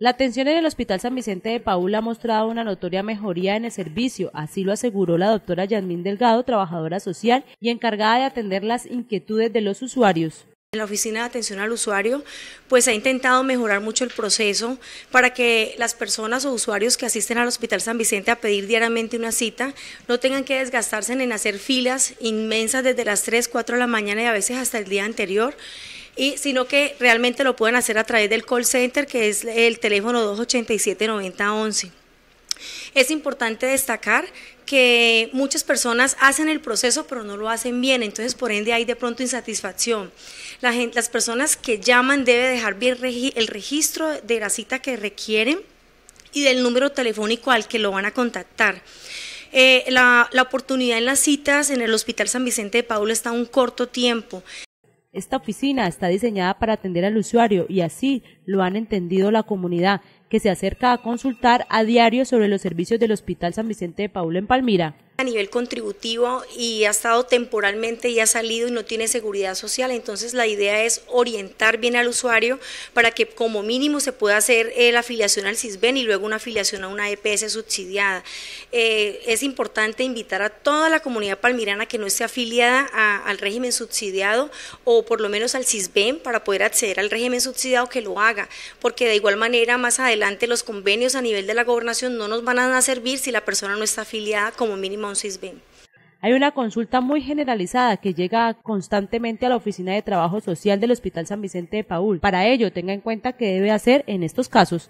La atención en el Hospital San Vicente de Paul ha mostrado una notoria mejoría en el servicio, así lo aseguró la doctora Yasmín Delgado, trabajadora social y encargada de atender las inquietudes de los usuarios. En la oficina de atención al usuario, pues ha intentado mejorar mucho el proceso para que las personas o usuarios que asisten al Hospital San Vicente a pedir diariamente una cita no tengan que desgastarse en hacer filas inmensas desde las 3, 4 de la mañana y a veces hasta el día anterior y, sino que realmente lo pueden hacer a través del call center, que es el teléfono 287-9011. Es importante destacar que muchas personas hacen el proceso pero no lo hacen bien, entonces por ende hay de pronto insatisfacción. La las personas que llaman deben dejar bien el registro de la cita que requieren y del número telefónico al que lo van a contactar. Eh, la, oportunidad en las citas en el Hospital San Vicente de Paul está un corto tiempo. Esta oficina está diseñada para atender al usuario y así lo han entendido la comunidad que se acerca a consultar a diario sobre los servicios del Hospital San Vicente de Paula en Palmira a nivel contributivo y ha estado temporalmente y ha salido y no tiene seguridad social. Entonces la idea es orientar bien al usuario para que como mínimo se pueda hacer eh, la afiliación al CISBEN y luego una afiliación a una EPS subsidiada. Eh, es importante invitar a toda la comunidad palmirana que no esté afiliada al régimen subsidiado o por lo menos al CISBEN para poder acceder al régimen subsidiado que lo haga, porque de igual manera más adelante los convenios a nivel de la gobernación no nos van a servir si la persona no está afiliada como mínimo hay una consulta muy generalizada que llega constantemente a la Oficina de Trabajo Social del Hospital San Vicente de Paul. Para ello, tenga en cuenta que debe hacer en estos casos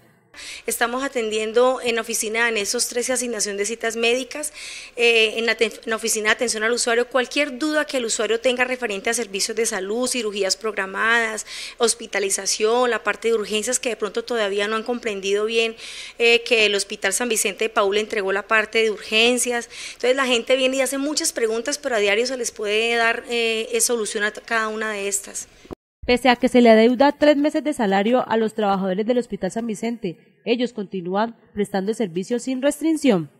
Estamos atendiendo en oficina en esos 13 asignación de citas médicas, eh, en, la oficina de atención al usuario, cualquier duda que el usuario tenga referente a servicios de salud, cirugías programadas, hospitalización, la parte de urgencias que de pronto todavía no han comprendido bien eh, que el Hospital San Vicente de Paula entregó la parte de urgencias. Entonces la gente viene y hace muchas preguntas, pero a diario se les puede dar eh, eh solución a cada una de estas. Pese a que se le adeuda tres meses de salario a los trabajadores del Hospital San Vicente, ellos continúan prestando servicios servicio sin restricción.